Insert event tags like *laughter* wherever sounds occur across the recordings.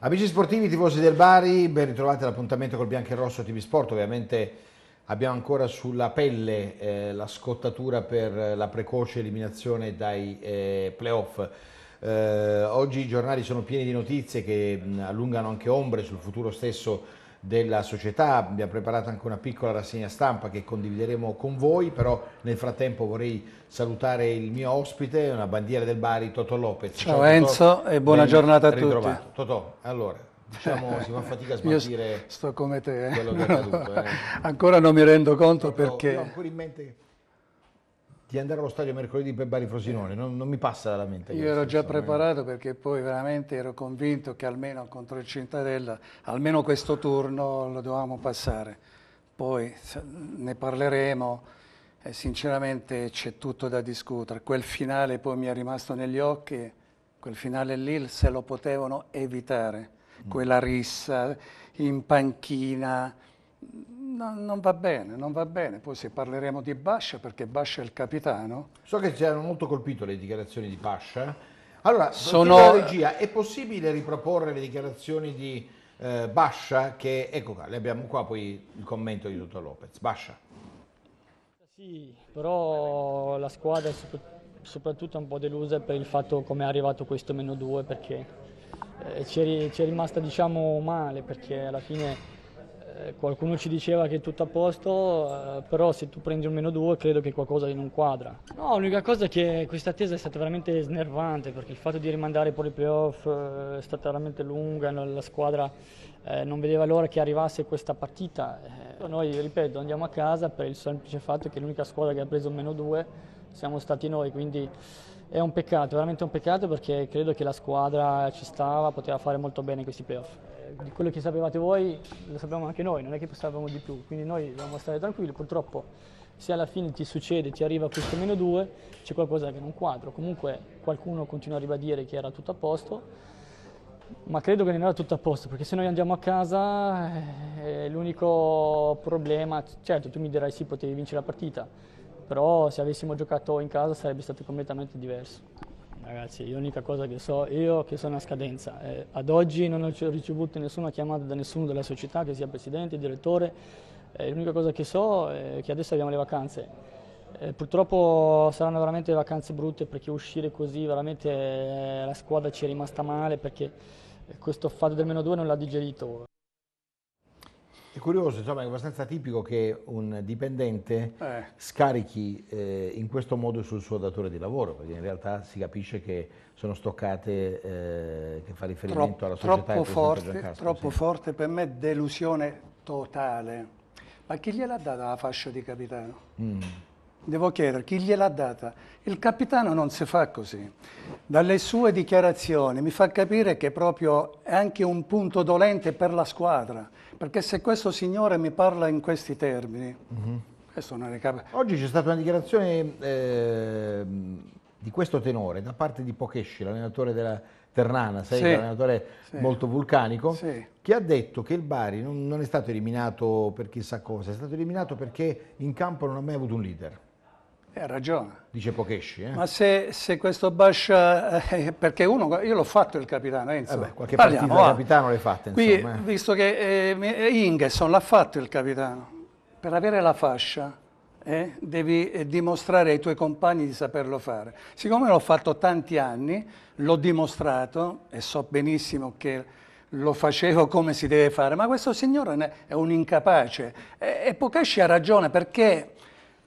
Amici sportivi, tifosi del Bari, ben ritrovati all'appuntamento col Bianco e Rosso TV Sport. Ovviamente abbiamo ancora sulla pelle eh, la scottatura per la precoce eliminazione dai eh, playoff. Eh, oggi i giornali sono pieni di notizie che mh, allungano anche ombre sul futuro stesso della società, abbiamo preparato anche una piccola rassegna stampa che condivideremo con voi, però nel frattempo vorrei salutare il mio ospite, una bandiera del Bari, Totò Lopez. Ciao, Ciao Enzo Totò, e buona giornata a ritrovato. tutti. Totò, allora, diciamo, si fa fatica a *laughs* smaltire sto come te, eh? quello che è accaduto. Eh. *laughs* ancora non mi rendo conto Totò, perché... No, di andare allo stadio mercoledì per Bari Frosinone, non, non mi passa dalla mente. Io ero già eh. preparato perché poi veramente ero convinto che almeno contro il Cintarella, almeno questo turno lo dovevamo passare. Poi ne parleremo e sinceramente c'è tutto da discutere. Quel finale poi mi è rimasto negli occhi, quel finale lì se lo potevano evitare, mm. quella rissa in panchina No, non va bene, non va bene. Poi se parleremo di Bascia, perché Bascia è il capitano. So che ci hanno molto colpito le dichiarazioni di Bascia. Eh. Allora, Sono... la regia, è possibile riproporre le dichiarazioni di eh, Bascia? Che, ecco qua, le abbiamo qua poi il commento di Dottor Lopez. Bascia. Sì, però la squadra è soprattutto un po' delusa per il fatto come è arrivato questo meno 2 perché eh, ci è rimasta diciamo male perché alla fine eh, qualcuno ci diceva che è tutto a posto, eh, però se tu prendi un meno 2 credo che qualcosa non quadra. No, l'unica cosa è che questa attesa è stata veramente snervante perché il fatto di rimandare poi i playoff eh, è stata veramente lunga, la squadra non vedeva l'ora che arrivasse questa partita. Noi, ripeto, andiamo a casa per il semplice fatto che l'unica squadra che ha preso un meno 2 siamo stati noi, quindi è un peccato, veramente un peccato perché credo che la squadra ci stava, poteva fare molto bene in questi playoff di quello che sapevate voi lo sapevamo anche noi, non è che sapevamo di più, quindi noi dobbiamo stare tranquilli, purtroppo se alla fine ti succede, ti arriva questo meno 2, c'è qualcosa che non quadra, comunque qualcuno continua a ribadire che era tutto a posto, ma credo che non era tutto a posto, perché se noi andiamo a casa eh, l'unico problema, certo tu mi dirai sì potevi vincere la partita, però se avessimo giocato in casa sarebbe stato completamente diverso ragazzi, l'unica cosa che so io che sono a scadenza. Eh, ad oggi non ho ricevuto nessuna chiamata da nessuno della società, che sia presidente, direttore. Eh, l'unica cosa che so è che adesso abbiamo le vacanze. Eh, purtroppo saranno veramente vacanze brutte perché uscire così veramente eh, la squadra ci è rimasta male perché questo fatto del meno 2 non l'ha digerito. È curioso, insomma, è abbastanza tipico che un dipendente eh. scarichi eh, in questo modo sul suo datore di lavoro, perché in realtà si capisce che sono stoccate eh, che fa riferimento Tro alla società. Troppo, forte, Casco, troppo sì. forte per me, delusione totale. Ma chi gliel'ha data la fascia di capitano? Mm devo chiedere chi gliel'ha data. Il capitano non si fa così. Dalle sue dichiarazioni mi fa capire che proprio è anche un punto dolente per la squadra, perché se questo signore mi parla in questi termini, mm -hmm. questo non è capito. Oggi c'è stata una dichiarazione eh, di questo tenore da parte di Pochesci, l'allenatore della Ternana, sei sì, un allenatore sì, molto vulcanico, sì. che ha detto che il Bari non, non, è stato eliminato per chissà cosa, è stato eliminato perché in campo non ha mai avuto un leader. Eh, ha ragione. Dice Pochesci. Eh? Ma se, se questo Bascia, eh, eh, perché uno, io l'ho fatto il capitano Enzo. Eh beh, qualche Parliamo, partita ah. capitano l'hai fatta Qui, eh. visto che eh, Ingerson l'ha fatto il capitano, per avere la fascia devi dimostrare ai tuoi compagni di saperlo fare. Siccome l'ho fatto tanti anni, l'ho dimostrato e so benissimo che lo facevo come si deve fare, ma questo signore è un incapace. E, e Pochesci ha ragione perché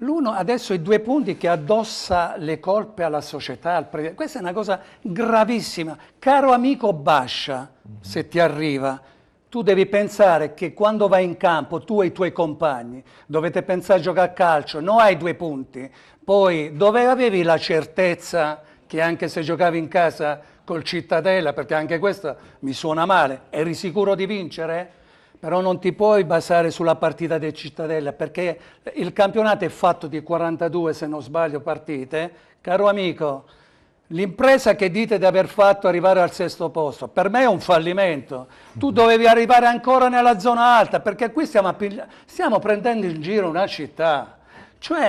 L'uno adesso i due punti che addossa le colpe alla società, al presidente. Questa è una cosa gravissima. Caro amico Bascia, mm -hmm. se ti arriva, tu devi pensare che quando vai in campo tu e i tuoi compagni dovete pensare a giocare a calcio, non hai due punti. Poi dove avevi la certezza che anche se giocavi in casa col Cittadella, perché anche questo mi suona male, eri sicuro di vincere? però non ti puoi basare sulla partita del Cittadella perché il campionato è fatto di 42, se non sbaglio, partite. Caro amico, l'impresa che dite di aver fatto arrivare al sesto posto, per me è un fallimento. Tu mm-hmm. dovevi arrivare ancora nella zona alta perché qui stiamo, stiamo prendendo in giro una città. Cioè,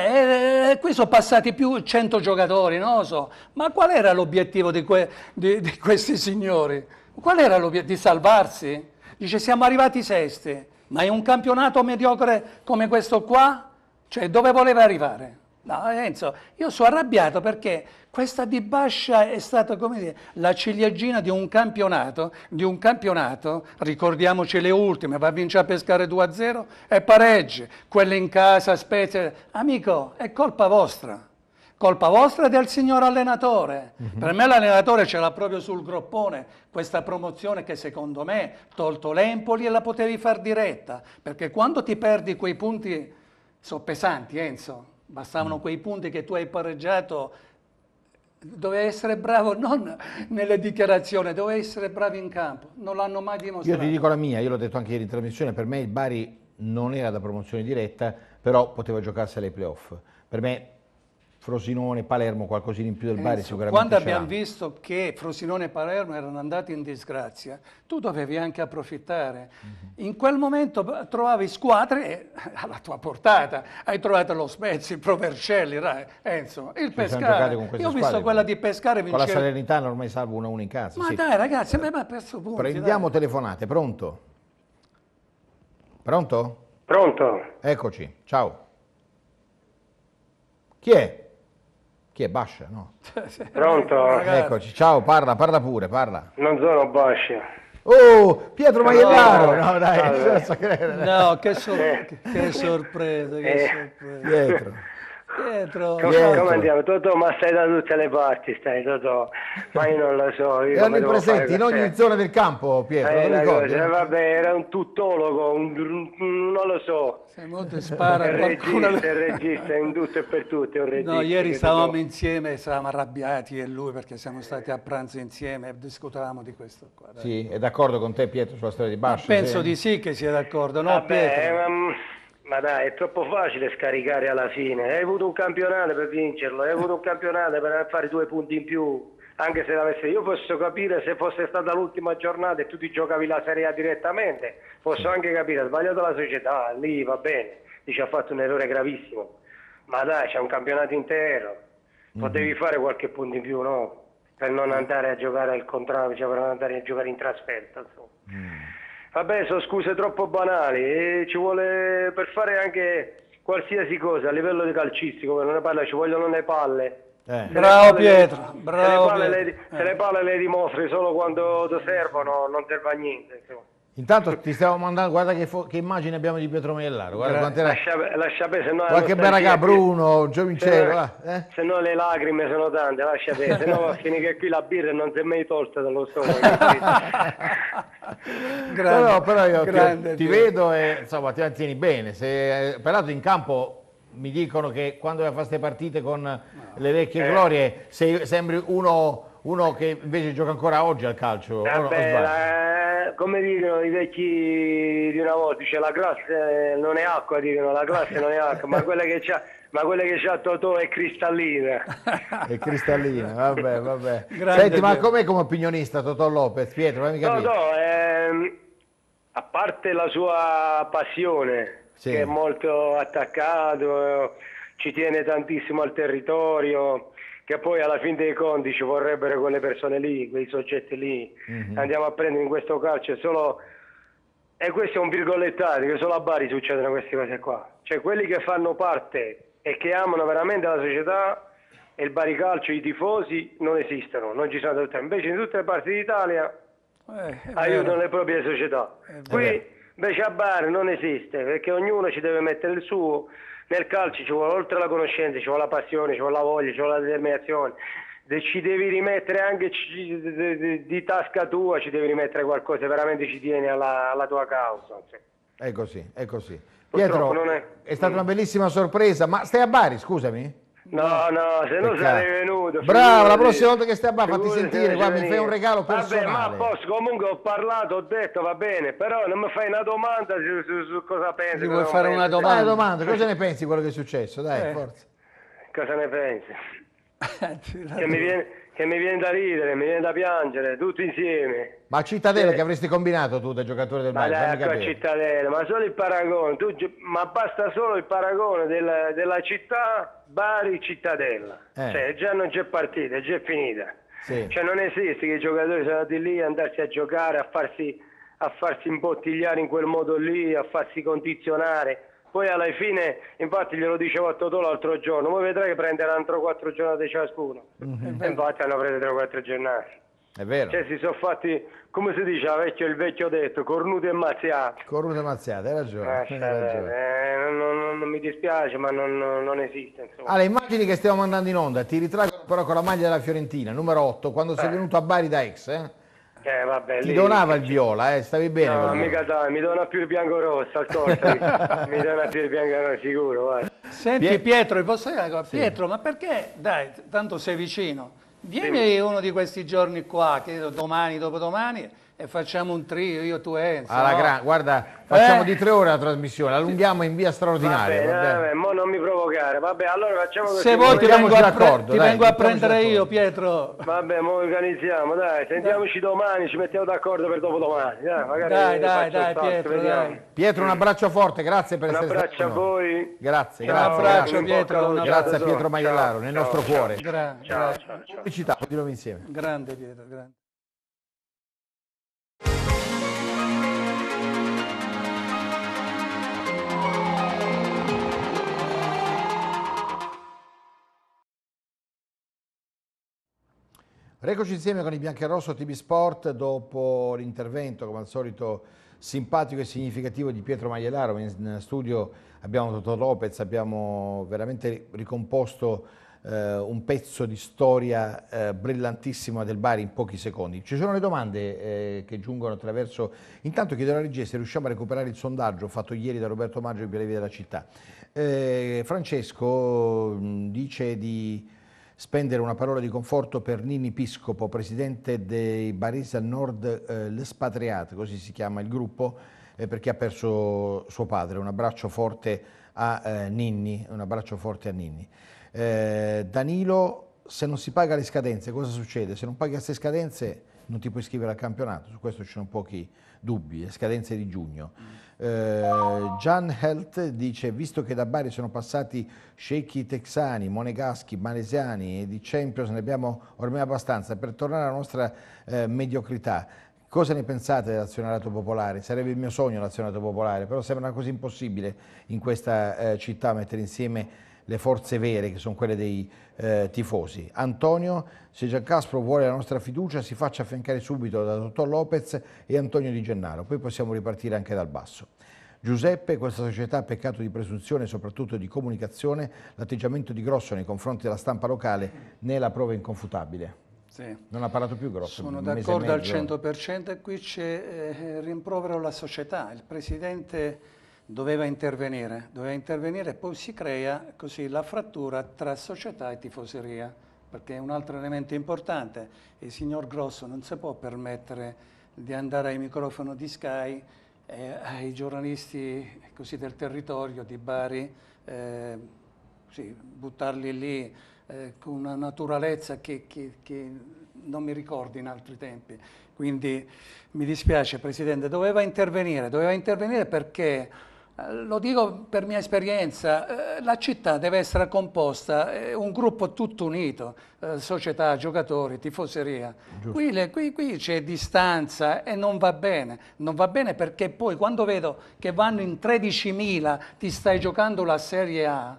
eh, eh qui sono passati più 100 giocatori, non so. Ma qual era l'obiettivo di, que di, di questi signori? Qual era l'obiettivo? Di salvarsi? Dice siamo arrivati sesti, ma in un campionato mediocre come questo qua, cioè dove voleva arrivare? No, Enzo, io sono arrabbiato perché questa dibascia è stata come dire, la ciliegina di un campionato, di un campionato, ricordiamoci le ultime, va a vincere a pescare 2-0 e pareggi, quelle in casa, Spezia, amico, è colpa vostra. Colpa vostra e del signor allenatore. Mm -hmm. Per me l'allenatore ce l'ha proprio sul groppone questa promozione che secondo me, tolto l'Empoli, e la potevi far diretta. Perché quando ti perdi quei punti, sono pesanti Enzo, bastavano mm. quei punti che tu hai pareggiato doveva essere bravo non nelle dichiarazioni, doveva essere bravo in campo, non l'hanno mai dimostrato. Io ti dico la mia, io l'ho detto anche ieri in trasmissione, per me il Bari non era da promozione diretta, però poteva giocarsi alle playoff. Per me Frosinone, Palermo, qualcosina in più del Bari eh, sicuramente Quando abbiamo visto che Frosinone e Palermo erano andati in disgrazia, tu dovevi anche approfittare. Mm -hmm. In quel momento trovavi squadre eh, alla tua portata, hai trovato lo Spezzi, il Provercelli, eh, insomma, il Pescara. Io ho visto quella di Pescara vincere. Con la Salernitana ormai salvo 1-1 in casa. Ma sì. dai ragazzi, ma ha perso punti. Prendiamo dai. telefonate, pronto? Pronto? Pronto. Eccoci, ciao. Chi è? Chi è Bascia? No. *laughs* Pronto? Eccoci, ciao, parla, parla pure, parla. Non sono Bascia. Oh, Pietro Maiellaro! No, no dai, allora. no, che, sor- eh. che sorpresa, che eh. sorpresa. Pietro. Pietro, come, Pietro. come andiamo? Toto, ma stai da tutte le parti, stai Toto, ma io non lo so. Io Erano presenti in ogni zona del campo, Pietro. Eh, cosa, vabbè, era un tuttologo, un, non lo so. Sei molto spara. Il regista, il regista, in tutto e per tutti. no, ieri stavamo tutto... insieme, stavamo arrabbiati e lui perché siamo stati a pranzo insieme e discutavamo di questo. Qua, sì, è d'accordo con te Pietro sulla storia di Basso? Penso sì. di sì che sia d'accordo, no vabbè, Pietro? Ma... Mm, ma dai, è troppo facile scaricare alla fine. Hai avuto un campionato per vincerlo, hai avuto un campionato per fare due punti in più. Anche se l'avesse io posso capire se fosse stata l'ultima giornata e tu ti giocavi la Serie A direttamente, posso anche capire, ha sbagliato la società, ah, lì va bene, dice ha fatto un errore gravissimo. Ma dai, c'è un campionato intero, potevi mhm. fare qualche punto in più, no? Per non andare a giocare al contrario, cioè per non andare a giocare in trasferta, insomma. Mm. Vabbè, sono scuse troppo banali e ci vuole per fare anche qualsiasi cosa a livello di calcistico, non ne parla, ci vogliono le palle. Eh. Bravo Pietro, bravo. Se le palle, Le, le palle le dimostri solo quando ti servono, non serve a niente. Insomma. Intanto ti stiamo mandando, guarda che, che immagine abbiamo di Pietro Mellaro, guarda quante lascia, lascia se no qualche bel ragà, Bruno, Giovincello, se, eh? se no le lacrime sono tante, lascia perdere, se no va che *laughs* qui la birra non si è mai tolta dallo stomaco. *laughs* grande, però, però io grande, ti, ti, vedo e insomma ti mantieni bene, se, eh, peraltro in campo mi dicono che quando vai a queste partite con no. le vecchie eh. glorie sei, sembri uno uno che invece gioca ancora oggi al calcio. Vabbè, eh la, come dicono i vecchi di una volta, dice la classe non è acqua, dicono la classe non è acqua, ma quella che c'ha ma quella che c'ha Totò è cristallina. *laughs* è cristallina, vabbè, vabbè. Grande Senti, ma com'è come opinionista Totò Lopez, Pietro? Fammi capire. Totò, ehm, a parte la sua passione, sì. che è molto attaccato, ci tiene tantissimo al territorio, che poi alla fine dei conti ci vorrebbero quelle persone lì, quei soggetti lì. Mm-hmm. Andiamo a prendere in questo calcio solo... E questo è un virgolettato, che solo a Bari succedono queste cose qua. Cioè quelli che fanno parte e che amano veramente la società e il Bari Calcio, i tifosi, non esistono, non ci sono tutte. Invece in tutte le parti d'Italia eh, aiutano le proprie società. Qui invece a Bari non esiste, perché ognuno ci deve mettere il suo nel calcio ci vuole oltre la conoscenza, ci vuole la passione, ci vuole la voglia, ci vuole la determinazione. ci devi rimettere anche di, tasca tua, ci devi rimettere qualcosa, veramente ci tieni alla, alla tua causa. È così, è così. Purtroppo Pietro, è... è stata una mm. bellissima sorpresa, ma stai a Bari, scusami? No, no, se no sarei venuto. Bravo, la prossima volta che stai a bar fatti sentire, qua mi fai un regalo personale. Vabbè, ma posso, comunque ho parlato, ho detto, va bene, però non mi fai una domanda su, su, su cosa pensi. Ti vuoi fare una domanda? una domanda? Cosa ne pensi di quello che è successo? Dai, eh. forza. Cosa ne pensi? *laughs* che, mi viene, che, mi viene, da ridere, mi viene da piangere, tutti insieme. Ma Cittadella sì. Cioè, che avresti combinato tu da giocatore del Bayern? Ma ecco Cittadella, ma solo il paragone, tu, ma basta solo il paragone della, della città Bari Cittadella, eh. cioè, già non c'è partita, è già finita. Sì. Cioè, non esiste che i giocatori siano andati lì a andarsi a giocare, a farsi, a farsi imbottigliare in quel modo lì, a farsi condizionare poi alla fine, infatti glielo dicevo a Totò l'altro giorno, voi vedrai che prenderanno 3 4 giornate ciascuno. Mm-hmm. infatti hanno preso 3 o 4 giornate. È vero. Cioè, si sono fatti, come si dice vecchio, il vecchio detto, cornuti e mazziati. Cornuti e mazziati, hai ragione. Eh, hai cioè, ragione. Eh, non, non, non, mi dispiace, ma non, non esiste. Insomma. Ah, le immagini che stiamo mandando in onda, ti ritraggo però con la maglia della Fiorentina, numero 8, quando eh. sei venuto a Bari da ex, eh? Eh, vabbè, Ti lì, donava il viola, eh? stavi bene. No, mica dai, mi dona più il bianco rosso al *laughs* mi dona più il bianco rosso sicuro. Guarda. Senti Pietro, posso dire una cosa? Pietro, ma perché, dai, tanto sei vicino, Vieni sì. uno di questi giorni qua, che domani, dopodomani, e facciamo un trio, io, tu Enzo. Alla no? gran, guarda, facciamo eh? di tre ore la trasmissione, allunghiamo in via straordinaria. Vabbè, vabbè. vabbè mo non mi provocare, vabbè, allora facciamo così. Se vuoi ti vengo, a, pre- ti dai, vengo a prendere io, Pietro. Vabbè, mo organizziamo, dai, sentiamoci dai. domani, ci mettiamo d'accordo per dopodomani. Dai, dai, dai, dai start, Pietro, dai. Pietro, un abbraccio forte, grazie per un essere stato Un abbraccio a voi. Grazie, ciao, grazie. Un abbraccio Pietro. grazie a Pietro Maialaro, nel nostro cuore. Ciao, ciao, ciao. Pubblicità, continuiamo insieme. Grande Pietro, grande. Recoci insieme con i biancherosso TV Sport dopo l'intervento, come al solito, simpatico e significativo di Pietro Maglielaro. In studio abbiamo Toto Lopez, abbiamo veramente ricomposto eh, un pezzo di storia eh, brillantissima del Bari in pochi secondi. Ci sono le domande eh, che giungono attraverso... Intanto chiedo alla regia se riusciamo a recuperare il sondaggio fatto ieri da Roberto Maggio in Pielevi della Città. Eh, Francesco dice di spendere una parola di conforto per Nini Piscopo, presidente dei Barisa Nord eh, L'Espatriat, così si chiama il gruppo, eh, perché ha perso suo padre. Un abbraccio forte a eh, Ninni. Abbraccio forte a Ninni. Eh, Danilo, se non si paga le scadenze, cosa succede? Se non paghi queste scadenze non ti puoi iscrivere al campionato, su questo ci sono pochi dubbi, le scadenze di giugno. Eh, Jan Helt dice, visto che da Bari sono passati sceicchi texani, monegaschi, malesiani e di Champions ne abbiamo ormai abbastanza, per tornare alla nostra eh, mediocrità, Cosa ne pensate dell'azionariato popolare? Sarebbe il mio sogno l'azionariato popolare, però sembra una cosa impossibile in questa eh, città mettere insieme le forze vere che sono quelle dei eh, tifosi. Antonio, se Giancaspro vuole la nostra fiducia si faccia affiancare subito da Dottor Lopez e Antonio Di Gennaro, poi possiamo ripartire anche dal basso. Giuseppe, questa società ha peccato di presunzione e soprattutto di comunicazione, l'atteggiamento di Grosso nei confronti della stampa locale ne è la prova inconfutabile. Sì. Non ha parlato più Grosso. Sono d'accordo al 100% e qui c'è eh, rimprovero alla società. Il Presidente doveva intervenire, doveva intervenire e poi si crea così la frattura tra società e tifoseria, perché è un altro elemento importante. Il signor Grosso non si può permettere di andare ai microfoni di Sky, eh, ai giornalisti così, del territorio, di Bari, eh, sì, buttarli lì eh, con una naturalezza che, che, che non mi ricordo in altri tempi. Quindi mi dispiace Presidente, doveva intervenire, doveva intervenire perché eh, lo dico per mia esperienza, eh, la città deve essere composta, eh, un gruppo tutto unito, società, giocatori, tifoseria. Qui, qui, qui c'è distanza e non va bene, non va bene perché poi quando vedo che vanno in 13.000 ti stai giocando la Serie A,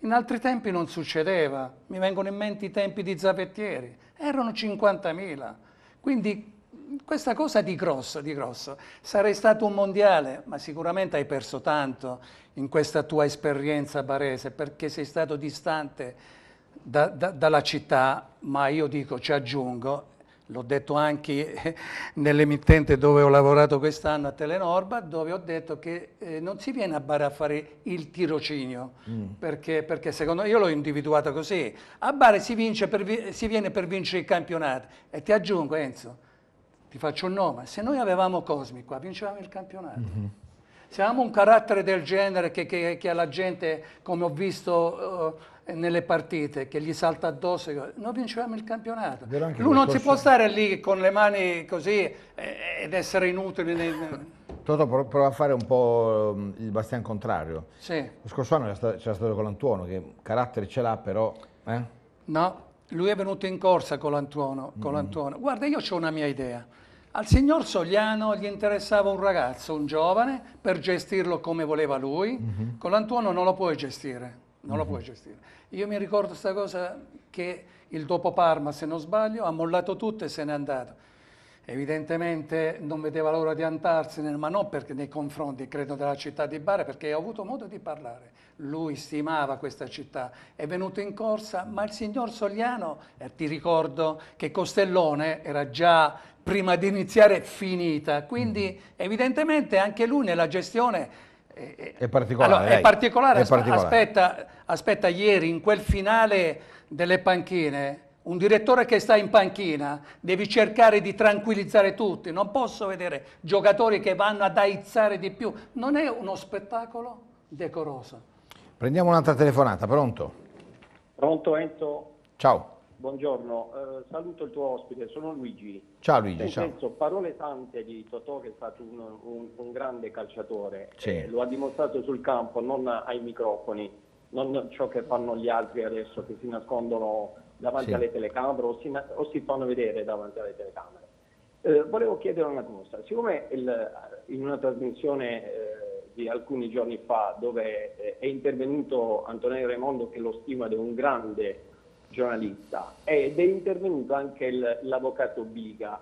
in altri tempi non succedeva, mi vengono in mente i tempi di Zavettieri, erano 50.000, quindi questa cosa di grosso, di grosso, sarei stato un mondiale, ma sicuramente hai perso tanto in questa tua esperienza barese, perché sei stato distante da, da, dalla città, ma io dico, ci aggiungo, l'ho detto anche *laughs* nell'emittente dove ho lavorato quest'anno a Telenorba, dove ho detto che eh, non si viene a Bari a fare il tirocinio, mm. perché, perché, secondo me, io l'ho individuata così, a Bari si, per, si viene per vincere il campionato, E ti aggiungo Enzo, ti faccio un nome, se noi avevamo Cosmi qua, vincevamo il campionato. Mm -hmm. Se avevamo un carattere del genere che, che, che alla gente, come ho visto uh, nelle partite, che gli salta addosso, noi vincevamo il campionato. Lui non si può stare lì con le mani così eh, ed essere inutile. Nel... Toto prova a fare un po' mm, il bastian contrario. Sì. Lo scorso anno c'era stato con l'Antuono, che carattere ce l'ha però... Eh? No, lui è venuto in corsa con l'Antuono. Mm Guarda, io ho una mia idea al signor Sogliano gli interessava un ragazzo, un giovane, per gestirlo come voleva lui. Mm -hmm. Con l'Antuono non lo puoi gestire, non mm -hmm. lo mhm. puoi gestire. Io mi ricordo questa cosa che il dopo Parma, se non sbaglio, ha mollato tutto e se n'è andato evidentemente non vedeva l'ora di andarsene, ma non perché nei confronti, credo, della città di Bari, perché ho avuto modo di parlare. Lui stimava questa città, è venuto in corsa, ma il signor Sogliano, eh, ti ricordo che Costellone era già prima di iniziare finita, quindi mm. evidentemente anche lui nella gestione eh, eh, è particolare, allora, è particolare, è particolare. Aspetta, aspetta, ieri in quel finale delle panchine un direttore che sta in panchina, devi cercare di tranquillizzare tutti, non posso vedere giocatori che vanno ad aizzare di più, non è uno spettacolo decoroso. Prendiamo un'altra telefonata, pronto? Pronto Enzo? Ciao. Buongiorno, eh, saluto il tuo ospite, sono Luigi. Ciao Luigi, ciao. Senso, parole tante di Totò che è stato un, un, un grande calciatore, sì. eh, lo ha dimostrato sul campo, non ai microfoni non ciò che fanno gli altri adesso che si nascondono davanti sì. alle telecamere o si, o si, fanno vedere davanti alle telecamere. Eh, volevo chiedere una cosa, siccome il, in una trasmissione eh, di alcuni giorni fa dove eh, è intervenuto Antonello Raimondo che lo stima ed è un grande giornalista eh, ed è intervenuto anche il, l'avvocato Biga,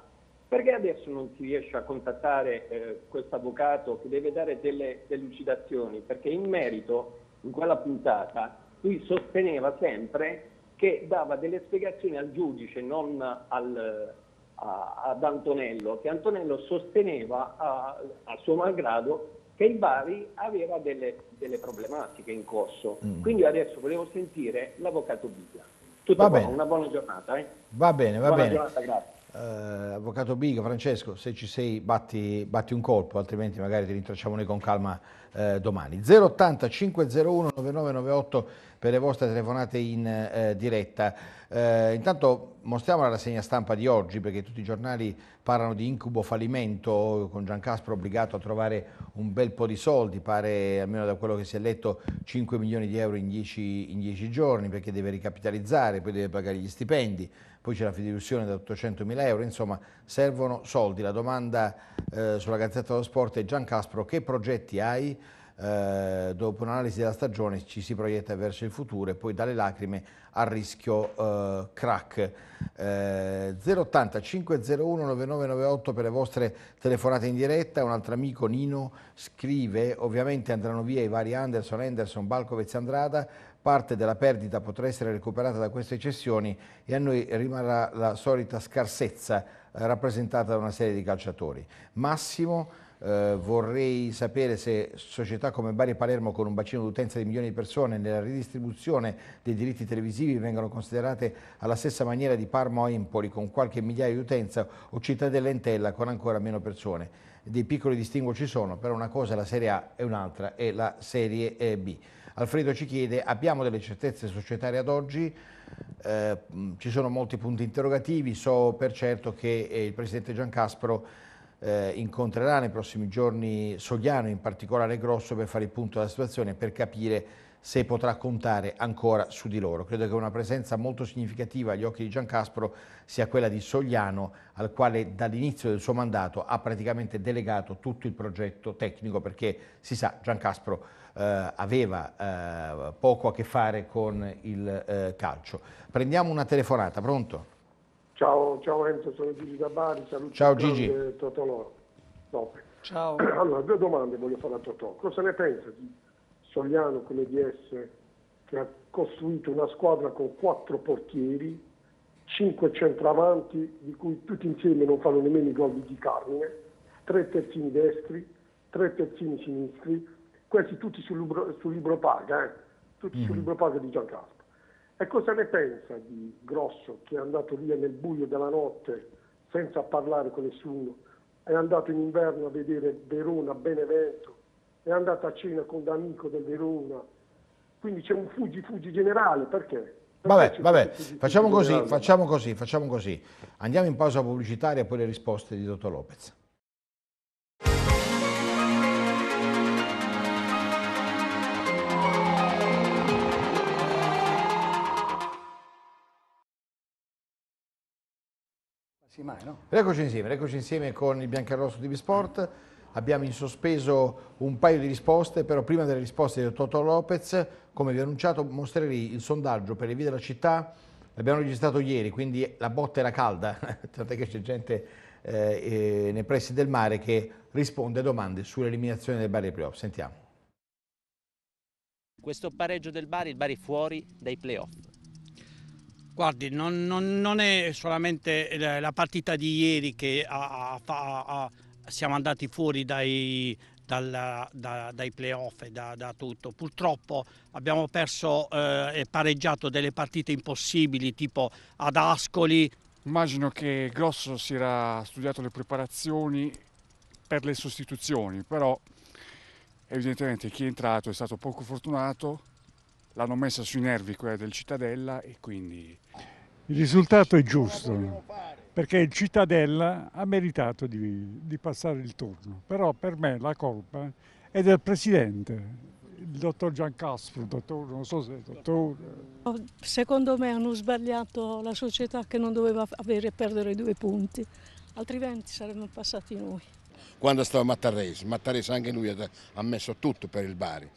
perché adesso non si riesce a contattare eh, questo avvocato che deve dare delle delucidazioni? Perché in merito in quella puntata, lui sosteneva sempre che dava delle spiegazioni al giudice, non al, a, ad Antonello, che Antonello sosteneva a, a, suo malgrado che il Bari aveva delle, delle problematiche in corso. Mm. Quindi adesso volevo sentire l'avvocato Biglia. Tutto va qua, bene. una buona giornata. Eh? Va bene, va buona bene. Giornata, grazie eh, avvocato Big, Francesco, se ci sei batti, batti, un colpo, altrimenti magari ti rintracciamo noi con calma eh, domani. 080 501 9998 per le vostre telefonate in eh, diretta. Eh, intanto mostriamo la rassegna stampa di oggi perché tutti i giornali parlano di incubo fallimento con Gian Caspro obbligato a trovare un bel po' di soldi, pare almeno da quello che si è letto 5 milioni di euro in 10, in 10 giorni perché deve ricapitalizzare, poi deve pagare gli stipendi, poi c'è la fiduzione da 800 mila euro, insomma servono soldi. La domanda eh, sulla Gazzetta dello Sport è Gian Caspro che progetti hai? Eh, dopo un'analisi della stagione ci si proietta verso il futuro e poi dalle lacrime al rischio eh, crack. Eh, 080 501 9998 per le vostre telefonate in diretta, un altro amico Nino scrive ovviamente andranno via i vari Anderson, Anderson, Balcovez e Andrada, parte della perdita potrà essere recuperata da queste cessioni e a noi rimarrà la solita scarsezza rappresentata da una serie di calciatori. Massimo, eh, vorrei sapere se società come Bari e Palermo con un bacino d'utenza di milioni di persone nella ridistribuzione dei diritti televisivi vengono considerate alla stessa maniera di Parma o Empoli con qualche migliaia di utenza o città dell'Entella con ancora meno persone. Dei piccoli distinguo ci sono, però una cosa è la Serie A e un'altra è la Serie B. Alfredo ci chiede, abbiamo delle certezze societarie ad oggi? Eh, mm, ci sono molti punti interrogativi, so per certo che eh, il Presidente Giancaspro eh, incontrerà nei prossimi giorni Sogliano, in particolare Grosso, per fare il punto della situazione per capire se potrà contare ancora su di loro. Credo che una presenza molto significativa agli occhi di Giancaspro sia quella di Sogliano, al quale dall'inizio del suo mandato ha praticamente delegato tutto il progetto tecnico, perché si sa, Giancaspro eh, aveva eh, poco a che fare con il eh, calcio. Prendiamo una telefonata, pronto? Ciao, ciao Enzo, sono Gigi da Bari, saluto ciao Gigi. Totolò. No. Ciao. *clears throat* Allora, due domande voglio fare a Totò. Cosa ne pensa di Sogliano come DS che ha costruito una squadra con quattro portieri, cinque centravanti, di cui tutti insieme non fanno nemmeno i gol di carne, tre terzini destri, tre terzini sinistri, questi tutti sul libro, sul libro paga, eh? tutti mm-hmm. sul mm. libro paga di Giancaspo. E cosa ne pensa di Grosso che è andato via nel buio della notte senza parlare con nessuno, è andato in inverno a vedere Verona, Benevento, è andato a cena con l'amico del Verona, quindi c'è un fuggi fuggi generale, perché? Vabbè, vabbè, facciamo così, facciamo così, facciamo così. Andiamo in pausa pubblicitaria e poi le risposte di Dottor Lopez. Sì, mai, no? Eccoci insieme, eccoci insieme con il Biancarosso TV Sport. Abbiamo in sospeso un paio di risposte, però prima delle risposte di Toto Lopez, come vi ho annunciato, mostrerei il sondaggio per le vie della città. L'abbiamo registrato ieri, quindi la botta era calda, *laughs* tant'è che c'è gente eh, nei pressi del mare che risponde a domande sull'eliminazione del Bari playoff. Sentiamo. Questo pareggio del Bari, il Bari fuori dai playoff Guardi, non, non, non è solamente la partita di ieri che ha, ha, ha, siamo andati fuori dai, dal, da, dai playoff e da, da, tutto. Purtroppo abbiamo perso eh, e pareggiato delle partite impossibili tipo ad Ascoli. Immagino che Grosso si era studiato le preparazioni per le sostituzioni, però evidentemente chi è entrato è stato poco fortunato l'hanno messa sui nervi quella del Cittadella e quindi... Il risultato è giusto, perché il Cittadella ha meritato di, di passare il turno, però per me la colpa è del Presidente, il dottor Giancastro, dottore, non so se è dottore. Eh. Oh, secondo me hanno sbagliato la società che non doveva avere e perdere due punti, altrimenti saremmo passati noi. Quando stava Mattarese, Mattarese anche lui ha messo tutto per il Bari,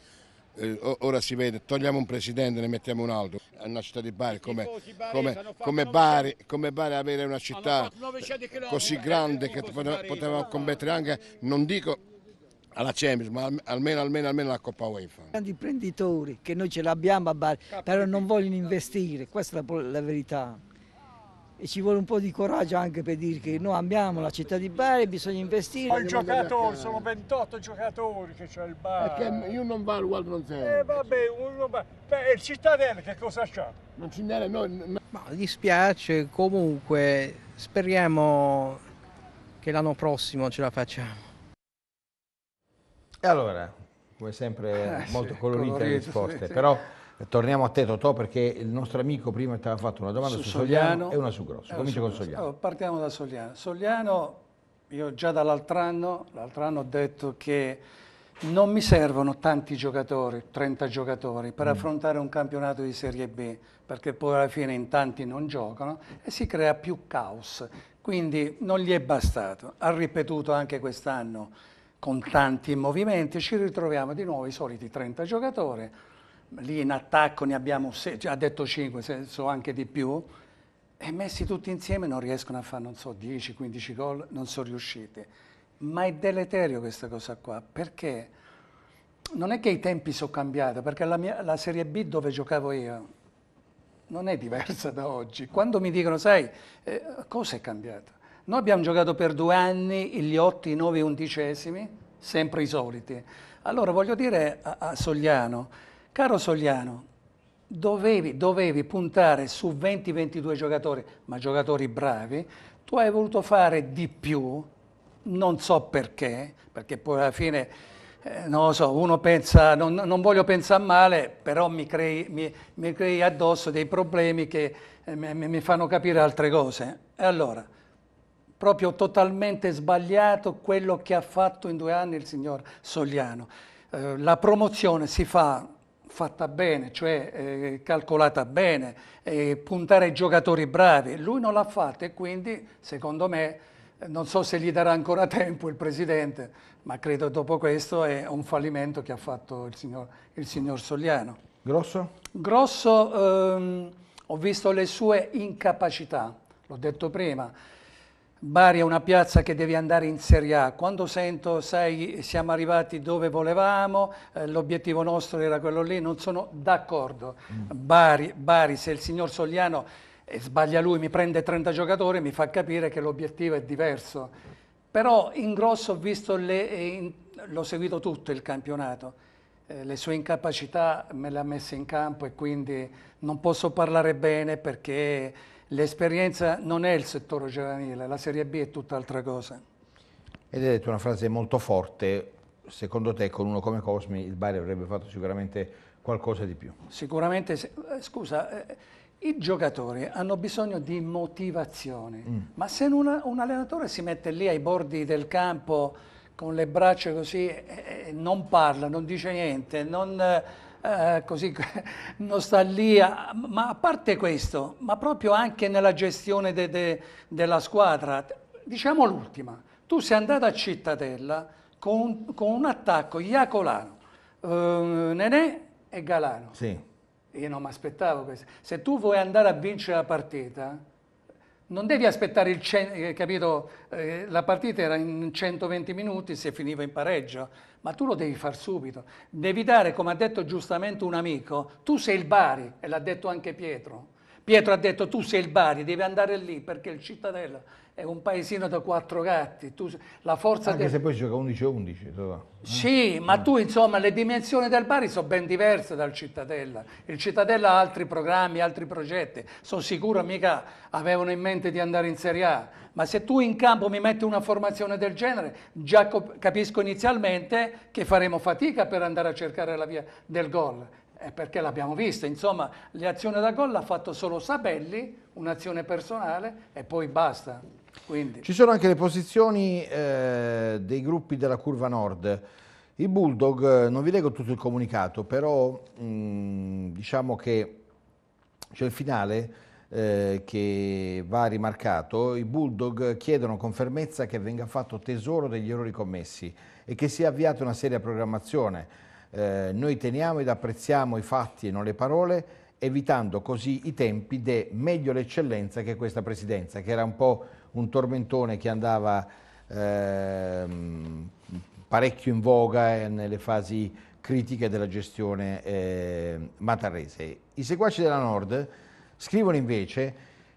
eh, ora si vede, togliamo un presidente e ne mettiamo un altro. È una città di Bari, come, come, come, Bari, come Bari avere una città così eh, grande che poteva competere anche, non dico alla Champions, ma almeno, almeno, almeno la Coppa UEFA. Grandi imprenditori che noi ce l'abbiamo a Bari, però non vogliono investire, questa è la verità e ci vuole un po' di coraggio anche per dire che noi amiamo la città di Bari, bisogna investire. Ma Poi giocatori, sono 28 giocatori che c'è il Bari. Perché io non valgo al bronzello. Eh vabbè, uno va... il cittadino che cosa c'ha? Non ci deve, no, Ma dispiace, comunque speriamo che l'anno prossimo ce la facciamo. E allora, come sempre eh, molto sì, colorita le risposte, sì. però... Torniamo a te Totò perché il nostro amico prima ti aveva fatto una domanda su, su Sogliano, Sogliano, e una su Grosso. Eh, Comincia con Sogliano. Allora, partiamo da Sogliano. Sogliano, io già dall'altro anno, anno, ho detto che non mi servono tanti giocatori, 30 giocatori, per mm. affrontare un campionato di Serie B, perché poi alla fine in tanti non giocano e si crea più caos. Quindi non gli è bastato. Ha ripetuto anche quest'anno con tanti movimenti, ci ritroviamo di nuovo i soliti 30 giocatori lì in attacco ne abbiamo, sei, cioè, ha detto 5, so anche di più, e messi tutti insieme non riescono a fare, non so, 10-15 gol, non sono riusciti. Ma è deleterio questa cosa qua, perché non è che i tempi sono cambiati, perché la, mia, la Serie B dove giocavo io non è diversa da oggi. Quando mi dicono, sai, eh, cosa è cambiato? Noi abbiamo giocato per due anni gli 8, i 9, i undicesimi, sempre i soliti. Allora voglio dire a, a Sogliano, Caro Sogliano, dovevi, dovevi puntare su 20-22 giocatori, ma giocatori bravi, tu hai voluto fare di più, non so perché, perché poi alla fine, eh, non lo so, uno pensa, non, non voglio pensare male, però mi crei, mi, mi crei, addosso dei problemi che eh, mi, mi fanno capire altre cose. E allora, proprio totalmente sbagliato quello che ha fatto in due anni il signor Sogliano. Eh, la promozione si fa fatta bene, cioè eh, calcolata bene, eh, puntare ai giocatori bravi. Lui non l'ha fatta e quindi, secondo me, eh, non so se gli darà ancora *laughs* tempo il Presidente, ma credo dopo questo è un fallimento che ha fatto il signor, il signor Sogliano. Grosso? Grosso, ehm, ho visto le sue incapacità, l'ho detto prima Bari è una piazza che devi andare in Serie A. Quando sento, sai, siamo arrivati dove volevamo, eh, l'obiettivo nostro era quello lì, non sono d'accordo. Mm. Bari, Bari, se il signor Sogliano eh, sbaglia lui, mi prende 30 giocatori, mi fa capire che l'obiettivo è diverso. Però in grosso ho visto, le, eh, in, l'ho seguito tutto il campionato. Eh, le sue incapacità me le ha messe in campo e quindi non posso parlare bene perché l'esperienza non è il settore giovanile, la Serie B è tutt'altra cosa. Ed è detto una frase molto forte, secondo te con uno come Cosmi il Bari avrebbe fatto sicuramente qualcosa di più? Sicuramente, eh, scusa, eh, i giocatori hanno bisogno di motivazione, mm. ma se una, un allenatore si mette lì ai bordi del campo con le braccia così, eh, eh non parla, non dice niente, non eh, così, *laughs* nostalgia, ma a parte questo, ma proprio anche nella gestione de, de, della squadra, diciamo l'ultima, tu sei andato a Cittadella con, con un attacco Iacolano, eh, Nenè e Galano. Sì. Io non mi aspettavo questo. Se tu vuoi andare a vincere la partita non devi aspettare il cen- eh, capito? Eh, la partita era in 120 minuti se finiva in pareggio, ma tu lo devi far subito. Devi dare, come ha detto giustamente un amico, tu sei il Bari, e l'ha detto anche Pietro, Pietro ha detto tu sei il Bari, devi andare lì perché il Cittadella è un paesino da quattro gatti. Tu, la forza Anche del... se poi gioca 11-11. So. Sì, eh? ma tu insomma le dimensioni del Bari sono ben diverse dal Cittadella. Il Cittadella ha altri programmi, altri progetti. Sono sicuro mica avevano in mente di andare in Serie A. Ma se tu in campo mi metti una formazione del genere, già capisco inizialmente che faremo fatica per andare a cercare la via del gol eh, perché l'abbiamo vista, insomma le azioni da gol l'ha fatto solo Sabelli, un'azione personale e poi basta. Quindi. Ci sono anche le posizioni eh, dei gruppi della curva nord. I Bulldog, eh, non vi leggo tutto il comunicato, però mh, mm, diciamo che c'è il finale eh, che va rimarcato, i Bulldog chiedono con fermezza che venga fatto tesoro degli errori commessi e che sia avviata una seria programmazione eh, noi teniamo ed apprezziamo i fatti e non le parole, evitando così i tempi de meglio l'eccellenza che questa presidenza, che era un po' un tormentone che andava ehm, parecchio in voga eh, nelle fasi critiche della gestione eh, matarrese. I seguaci della Nord scrivono invece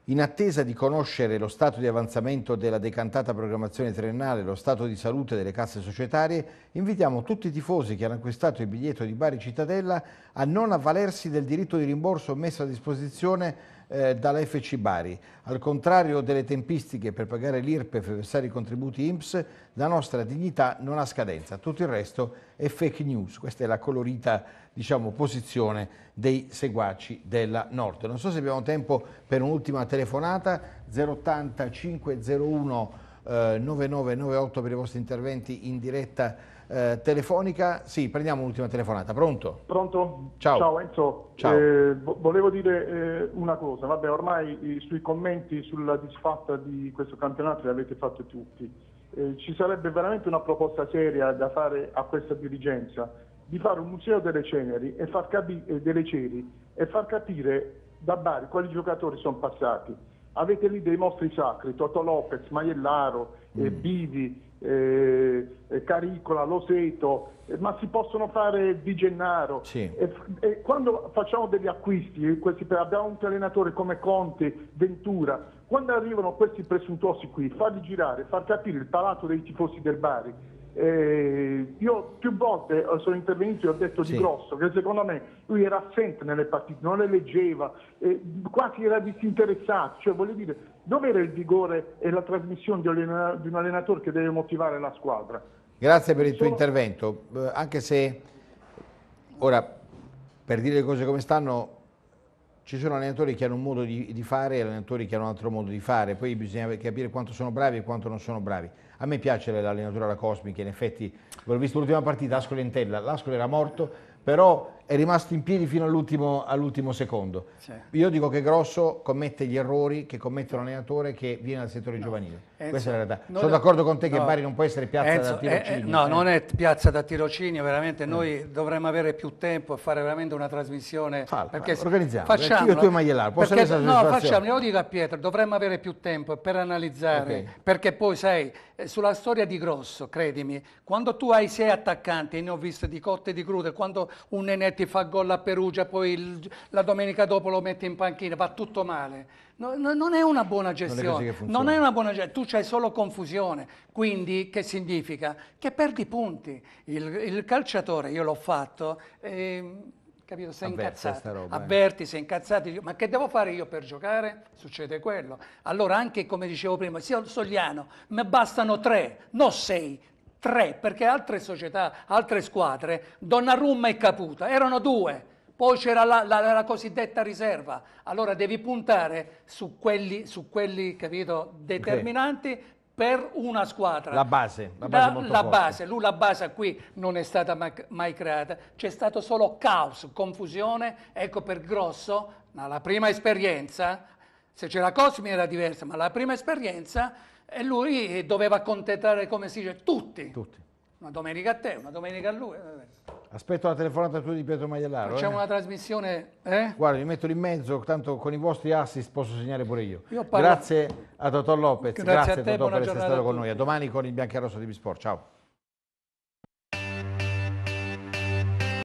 in attesa di conoscere lo stato di avanzamento della decantata programmazione triennale, lo stato di salute delle casse societarie, invitiamo tutti i tifosi che hanno acquistato il biglietto di Bari Cittadella a non avvalersi del diritto di rimborso messo a disposizione eh, dalla FC Bari. Al contrario delle tempistiche per pagare l'IRPEF e versare i contributi IMSS, la nostra dignità non ha scadenza. Tutto il resto è fake news. Questa è la colorita diciamo, posizione dei seguaci della Norte. Non so se abbiamo tempo per un'ultima telefonata, 080 501 9998 per i vostri interventi in diretta eh, telefonica. Sì, prendiamo un'ultima telefonata. Pronto? Pronto? Ciao. Ciao Enzo. Ciao. Eh, volevo dire eh, una cosa. Vabbè, ormai sui commenti sulla disfatta di questo campionato li avete fatti tutti. Eh, ci sarebbe veramente una proposta seria da fare a questa dirigenza di fare un museo delle, ceneri e far capi- eh, delle ceri e far capire da Bari quali giocatori sono passati. Avete lì dei mostri sacri, Toto Lopez, Maiellaro, eh, mm. eh, Bivi, eh, Caricola, Loseto, eh, ma si possono fare Di Gennaro. Sì. E, e quando facciamo degli acquisti, eh, questi, abbiamo un allenatore come Conte, Ventura, quando arrivano questi presuntuosi qui, farli girare, far capire il palato dei tifosi del Bari eh, io più volte sono intervenuto e ho detto sì. di grosso che secondo me lui era assente nelle partite, non le leggeva, eh, quasi era disinteressato, cioè voglio dire, dov'era il vigore e la trasmissione di un allenatore che deve motivare la squadra? Grazie per il sono... tuo intervento, eh, anche se ora per dire le cose come stanno ci sono allenatori che hanno un modo di, di, fare e allenatori che hanno un altro modo di fare, poi bisogna capire quanto sono bravi e quanto non sono bravi. A me piace l'allenatore alla Cosmica, in effetti l'ho visto l'ultima partita, Ascoli in tella, l'Ascoli era morto, però è rimasto in piedi fino all'ultimo, all secondo. Sì. Io dico che Grosso commette gli errori che commette un allenatore che viene dal settore no. giovanile. Enzo, Questa è la realtà. Sono d'accordo con te che Bari non può essere piazza Enzo, da eh, tirocinio. Eh, eh. no, eh. non è piazza da tirocinio, veramente eh. noi mm. dovremmo avere più tempo e fare veramente una trasmissione. Falla, perché organizziamo, facciamo, io e tu e Maglielaro, può perché, essere No, facciamo, io dico a Pietro, dovremmo avere più tempo per analizzare, okay. perché poi sai, sulla storia di Grosso, credimi, quando tu hai sei attaccanti, e ne ho viste di cotte e di crude, quando un nenetto Spalletti fa gol a Perugia, poi il, la domenica dopo lo mette in panchina, va tutto male. No, no, non è una buona gestione. Non è, non è una buona gestione, tu c'hai solo confusione. Quindi che significa? Che perdi punti. Il, il calciatore, io l'ho fatto, ehm, eh, capito? Sei Avverti incazzato. Roba, Avverti, eh. sei incazzato. Ma che devo fare io per giocare? Succede quello. Allora anche come dicevo prima, sia Sogliano, mi bastano tre, non sei tre, perché altre società, altre squadre, Donnarumma e Caputa, erano due, poi c'era la, la, la, cosiddetta riserva, allora devi puntare su quelli, su quelli capito, determinanti okay. per una squadra. La base, la base, da, la base lui la base qui non è stata mai, mai creata, c'è stato solo caos, confusione, ecco per Grosso, la prima esperienza, se c'era Cosmi era diversa, ma la prima esperienza e lui doveva accontentare, come si dice, tutti. tutti. Una domenica a te, una domenica a lui. Eh, Aspetto la telefonata tua di Pietro Maiellaro. Facciamo eh? una trasmissione. Eh? Guarda, mi metto in mezzo, tanto con i vostri assist posso segnare pure io. io parlo... Grazie a Dottor Lopez, grazie, grazie a, te, a per essere stato con noi. A domani con il Bianchiarosso di Bisport. Ciao.